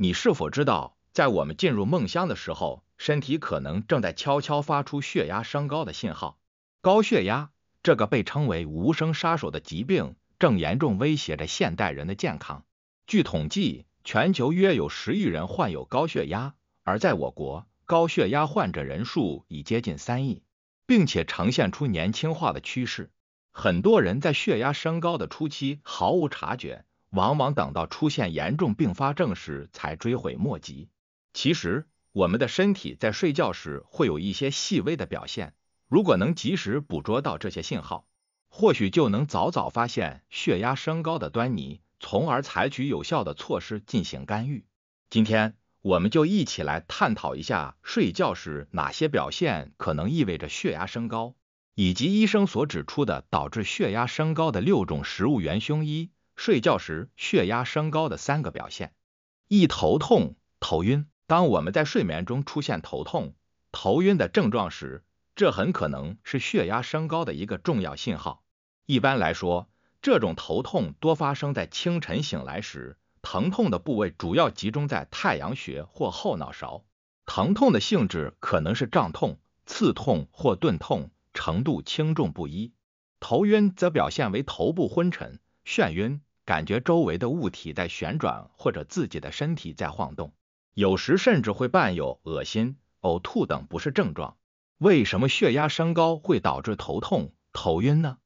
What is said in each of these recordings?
你是否知道，在我们进入梦乡的时候，身体可能正在悄悄发出血压升高的信号？高血压，这个被称为“无声杀手”的疾病，正严重威胁着现代人的健康。据统计，全球约有十亿人患有高血压，而在我国，高血压患者人数已接近三亿，并且呈现出年轻化的趋势。很多人在血压升高的初期毫无察觉。往往等到出现严重并发症时才追悔莫及。其实，我们的身体在睡觉时会有一些细微的表现，如果能及时捕捉到这些信号，或许就能早早发现血压升高的端倪，从而采取有效的措施进行干预。今天，我们就一起来探讨一下睡觉时哪些表现可能意味着血压升高，以及医生所指出的导致血压升高的六种食物元凶一。睡觉时血压升高的三个表现：一头痛、头晕。当我们在睡眠中出现头痛、头晕的症状时，这很可能是血压升高的一个重要信号。一般来说，这种头痛多发生在清晨醒来时，疼痛的部位主要集中在太阳穴或后脑勺，疼痛的性质可能是胀痛、刺痛或钝痛，程度轻重不一。头晕则表现为头部昏沉、眩晕。感觉周围的物体在旋转，或者自己的身体在晃动，有时甚至会伴有恶心、呕吐等不适症状。为什么血压升高会导致头痛、头晕呢？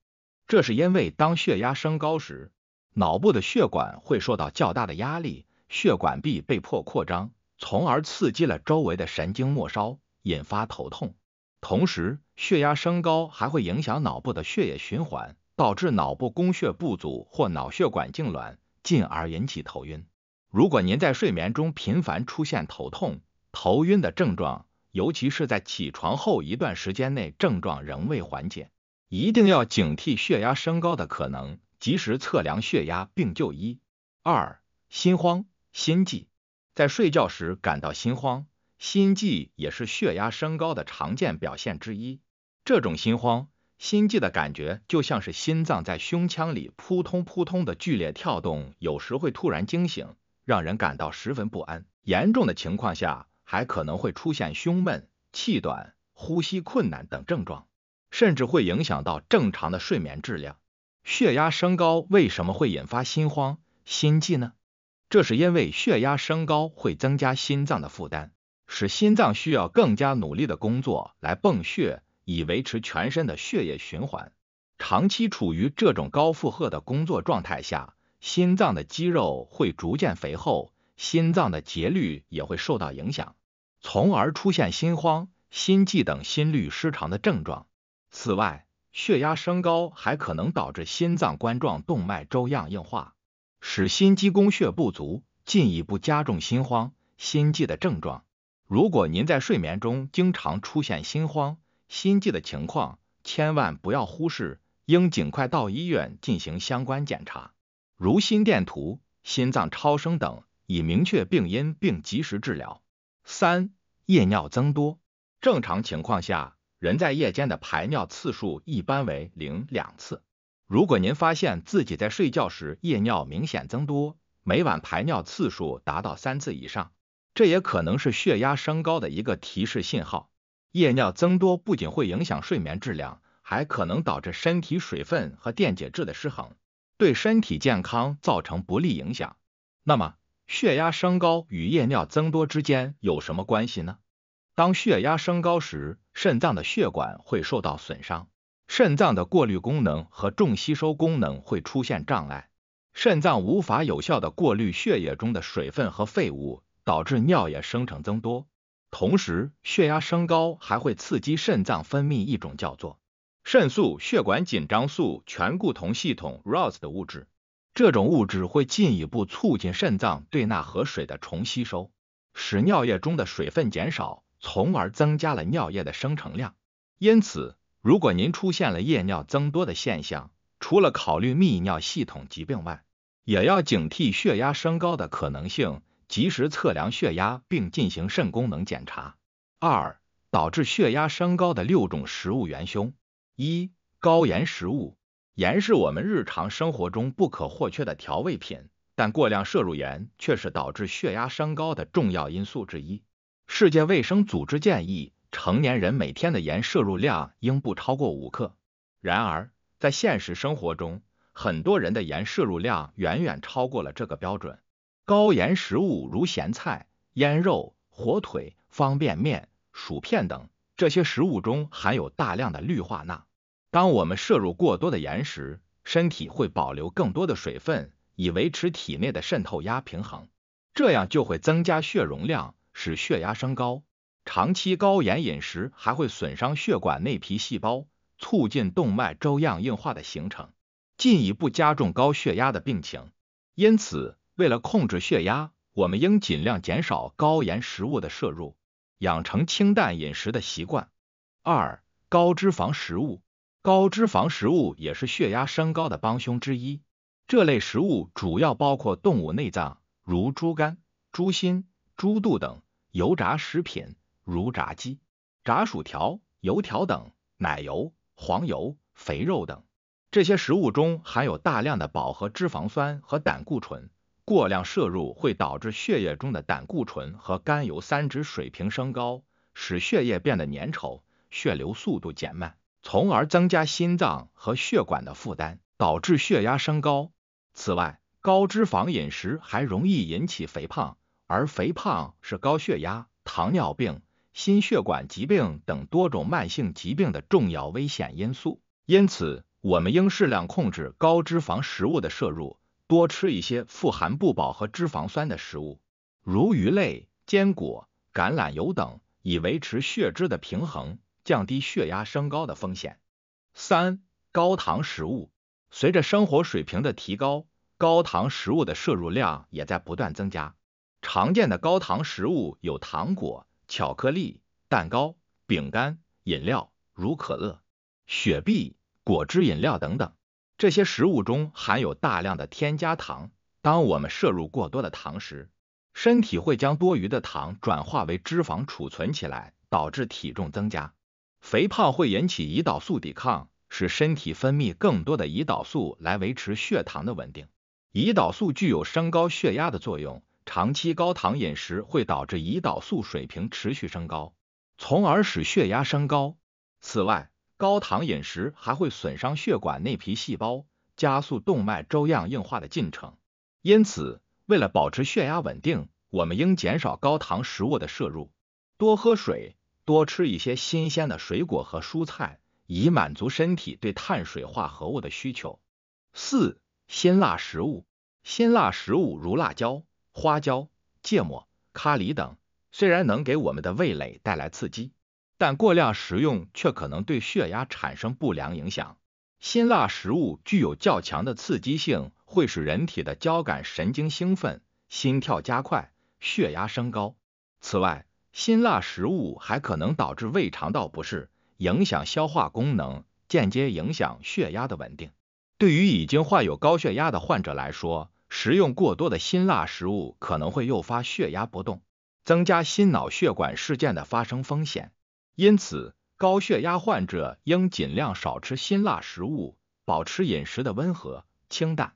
这是因为当血压升高时，脑部的血管会受到较大的压力，血管壁被迫扩张，从而刺激了周围的神经末梢，引发头痛。同时，血压升高还会影响脑部的血液循环。导致脑部供血不足或脑血管痉挛，进而引起头晕。如果您在睡眠中频繁出现头痛、头晕的症状，尤其是在起床后一段时间内症状仍未缓解，一定要警惕血压升高的可能，及时测量血压并就医。二、心慌、心悸，在睡觉时感到心慌、心悸也是血压升高的常见表现之一。这种心慌。心悸的感觉就像是心脏在胸腔里扑通扑通的剧烈跳动，有时会突然惊醒，让人感到十分不安。严重的情况下，还可能会出现胸闷、气短、呼吸困难等症状，甚至会影响到正常的睡眠质量。血压升高为什么会引发心慌、心悸呢？这是因为血压升高会增加心脏的负担，使心脏需要更加努力的工作来泵血。以维持全身的血液循环。长期处于这种高负荷的工作状态下，心脏的肌肉会逐渐肥厚，心脏的节律也会受到影响，从而出现心慌、心悸等心律失常的症状。此外，血压升高还可能导致心脏冠状动脉粥样硬化，使心肌供血不足，进一步加重心慌、心悸的症状。如果您在睡眠中经常出现心慌，心悸的情况千万不要忽视，应尽快到医院进行相关检查，如心电图、心脏超声等，以明确病因并及时治疗。三、夜尿增多，正常情况下，人在夜间的排尿次数一般为零两次。如果您发现自己在睡觉时夜尿明显增多，每晚排尿次数达到三次以上，这也可能是血压升高的一个提示信号。夜尿增多不仅会影响睡眠质量，还可能导致身体水分和电解质的失衡，对身体健康造成不利影响。那么，血压升高与夜尿增多之间有什么关系呢？当血压升高时，肾脏的血管会受到损伤，肾脏的过滤功能和重吸收功能会出现障碍，肾脏无法有效的过滤血液中的水分和废物，导致尿液生成增多。同时，血压升高还会刺激肾脏分泌一种叫做肾素血管紧张素醛固酮系统 r o s 的物质。这种物质会进一步促进肾脏对钠和水的重吸收，使尿液中的水分减少，从而增加了尿液的生成量。因此，如果您出现了夜尿增多的现象，除了考虑泌尿系统疾病外，也要警惕血压升高的可能性。及时测量血压，并进行肾功能检查。二、导致血压升高的六种食物元凶。一、高盐食物。盐是我们日常生活中不可或缺的调味品，但过量摄入盐却是导致血压升高的重要因素之一。世界卫生组织建议，成年人每天的盐摄入量应不超过五克。然而，在现实生活中，很多人的盐摄入量远远超过了这个标准。高盐食物如咸菜、腌肉、火腿、方便面、薯片等，这些食物中含有大量的氯化钠。当我们摄入过多的盐时，身体会保留更多的水分，以维持体内的渗透压平衡，这样就会增加血容量，使血压升高。长期高盐饮食还会损伤血管内皮细胞，促进动脉粥样硬化的形成，进一步加重高血压的病情。因此，为了控制血压，我们应尽量减少高盐食物的摄入，养成清淡饮食的习惯。二、高脂肪食物，高脂肪食物也是血压升高的帮凶之一。这类食物主要包括动物内脏，如猪肝、猪心、猪肚等；油炸食品，如炸鸡、炸薯条、油条等；奶油、黄油、肥肉等。这些食物中含有大量的饱和脂肪酸和胆固醇。过量摄入会导致血液中的胆固醇和甘油三酯水平升高，使血液变得粘稠，血流速度减慢，从而增加心脏和血管的负担，导致血压升高。此外，高脂肪饮食还容易引起肥胖，而肥胖是高血压、糖尿病、心血管疾病等多种慢性疾病的重要危险因素。因此，我们应适量控制高脂肪食物的摄入。多吃一些富含不饱和脂肪酸的食物，如鱼类、坚果、橄榄油等，以维持血脂的平衡，降低血压升高的风险。三、高糖食物，随着生活水平的提高，高糖食物的摄入量也在不断增加。常见的高糖食物有糖果、巧克力、蛋糕、饼干、饮料，如可乐、雪碧、果汁饮料等等。这些食物中含有大量的添加糖。当我们摄入过多的糖时，身体会将多余的糖转化为脂肪储存起来，导致体重增加。肥胖会引起胰岛素抵抗，使身体分泌更多的胰岛素来维持血糖的稳定。胰岛素具有升高血压的作用，长期高糖饮食会导致胰岛素水平持续升高，从而使血压升高。此外，高糖饮食还会损伤血管内皮细胞，加速动脉粥样硬化的进程。因此，为了保持血压稳定，我们应减少高糖食物的摄入，多喝水，多吃一些新鲜的水果和蔬菜，以满足身体对碳水化合物的需求。四、辛辣食物，辛辣食物如辣椒、花椒、芥末、咖喱等，虽然能给我们的味蕾带来刺激。但过量食用却可能对血压产生不良影响。辛辣食物具有较强的刺激性，会使人体的交感神经兴奋，心跳加快，血压升高。此外，辛辣食物还可能导致胃肠道不适，影响消化功能，间接影响血压的稳定。对于已经患有高血压的患者来说，食用过多的辛辣食物可能会诱发血压波动，增加心脑血管事件的发生风险。因此，高血压患者应尽量少吃辛辣食物，保持饮食的温和清淡。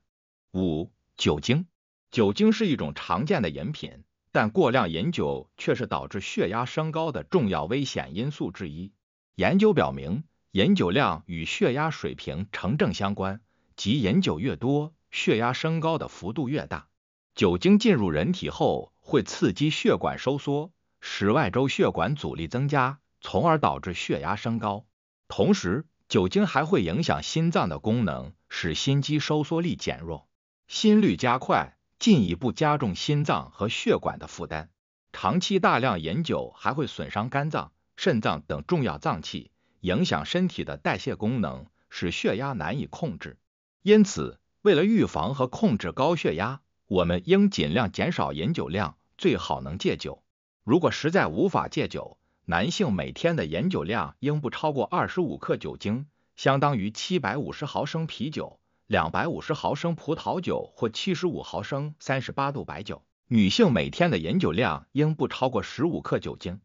五、酒精，酒精是一种常见的饮品，但过量饮酒却是导致血压升高的重要危险因素之一。研究表明，饮酒量与血压水平成正相关，即饮酒越多，血压升高的幅度越大。酒精进入人体后，会刺激血管收缩，使外周血管阻力增加。从而导致血压升高，同时酒精还会影响心脏的功能，使心肌收缩力减弱，心率加快，进一步加重心脏和血管的负担。长期大量饮酒还会损伤肝脏、肾脏等重要脏器，影响身体的代谢功能，使血压难以控制。因此，为了预防和控制高血压，我们应尽量减少饮酒量，最好能戒酒。如果实在无法戒酒，男性每天的饮酒量应不超过二十五克酒精，相当于七百五十毫升啤酒、两百五十毫升葡萄酒或七十五毫升三十八度白酒。女性每天的饮酒量应不超过十五克酒精。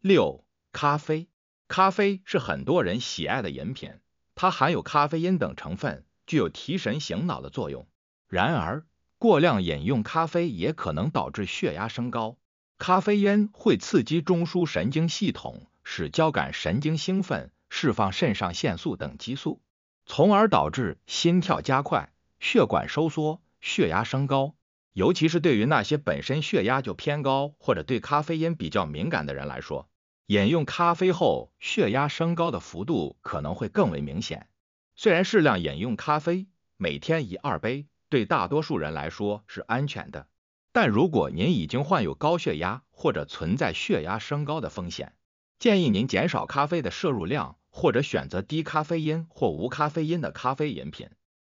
六、咖啡，咖啡是很多人喜爱的饮品，它含有咖啡因等成分，具有提神醒脑的作用。然而，过量饮用咖啡也可能导致血压升高。咖啡因会刺激中枢神经系统，使交感神经兴奋，释放肾上腺素等激素，从而导致心跳加快、血管收缩、血压升高。尤其是对于那些本身血压就偏高或者对咖啡因比较敏感的人来说，饮用咖啡后血压升高的幅度可能会更为明显。虽然适量饮用咖啡，每天一二杯，对大多数人来说是安全的。但如果您已经患有高血压或者存在血压升高的风险，建议您减少咖啡的摄入量，或者选择低咖啡因或无咖啡因的咖啡饮品。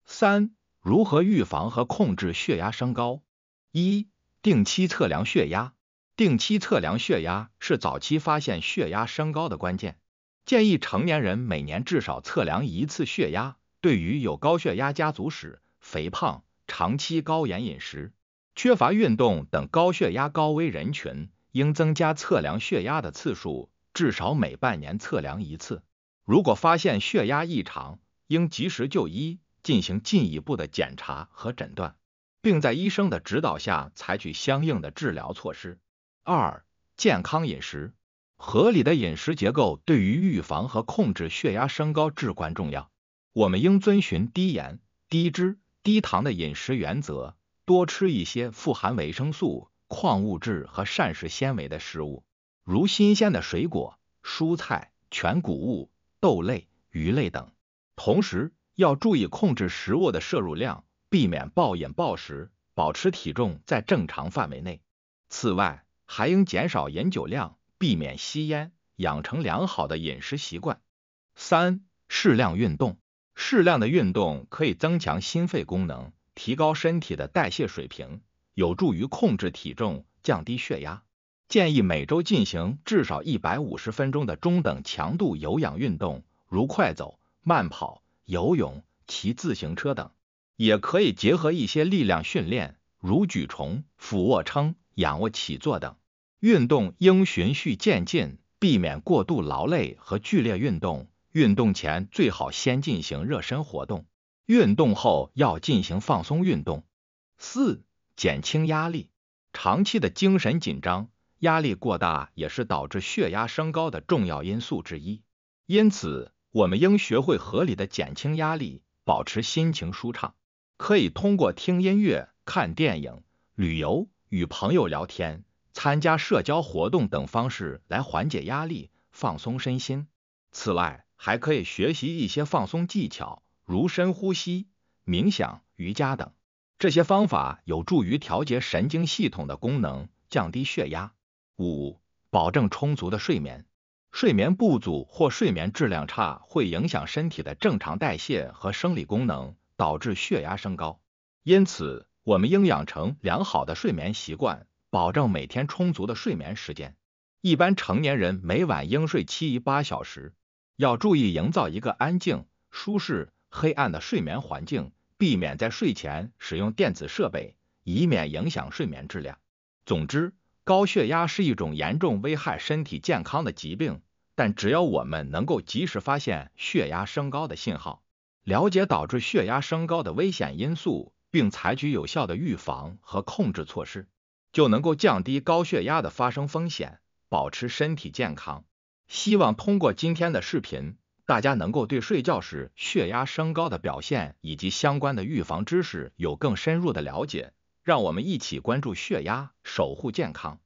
三、如何预防和控制血压升高？一、定期测量血压。定期测量血压是早期发现血压升高的关键。建议成年人每年至少测量一次血压。对于有高血压家族史、肥胖、长期高盐饮食。缺乏运动等高血压高危人群，应增加测量血压的次数，至少每半年测量一次。如果发现血压异常，应及时就医，进行进一步的检查和诊断，并在医生的指导下采取相应的治疗措施。二、健康饮食，合理的饮食结构对于预防和控制血压升高至关重要。我们应遵循低盐、低脂、低糖的饮食原则。多吃一些富含维生素、矿物质和膳食纤维的食物，如新鲜的水果、蔬菜、全谷物、豆类、鱼类等。同时要注意控制食物的摄入量，避免暴饮暴食，保持体重在正常范围内。此外，还应减少饮酒量，避免吸烟，养成良好的饮食习惯。三、适量运动，适量的运动可以增强心肺功能。提高身体的代谢水平，有助于控制体重、降低血压。建议每周进行至少一百五十分钟的中等强度有氧运动，如快走、慢跑、游泳、骑自行车等。也可以结合一些力量训练，如举重、俯卧撑、仰卧起坐等。运动应循序渐进，避免过度劳累和剧烈运动。运动前最好先进行热身活动。运动后要进行放松运动。四、减轻压力。长期的精神紧张、压力过大也是导致血压升高的重要因素之一。因此，我们应学会合理的减轻压力，保持心情舒畅。可以通过听音乐、看电影、旅游、与朋友聊天、参加社交活动等方式来缓解压力、放松身心。此外，还可以学习一些放松技巧。如深呼吸、冥想、瑜伽等，这些方法有助于调节神经系统的功能，降低血压。五、保证充足的睡眠。睡眠不足或睡眠质量差会影响身体的正常代谢和生理功能，导致血压升高。因此，我们应养成良好的睡眠习惯，保证每天充足的睡眠时间。一般成年人每晚应睡七至八小时。要注意营造一个安静、舒适。黑暗的睡眠环境，避免在睡前使用电子设备，以免影响睡眠质量。总之，高血压是一种严重危害身体健康的疾病，但只要我们能够及时发现血压升高的信号，了解导致血压升高的危险因素，并采取有效的预防和控制措施，就能够降低高血压的发生风险，保持身体健康。希望通过今天的视频。大家能够对睡觉时血压升高的表现以及相关的预防知识有更深入的了解，让我们一起关注血压，守护健康。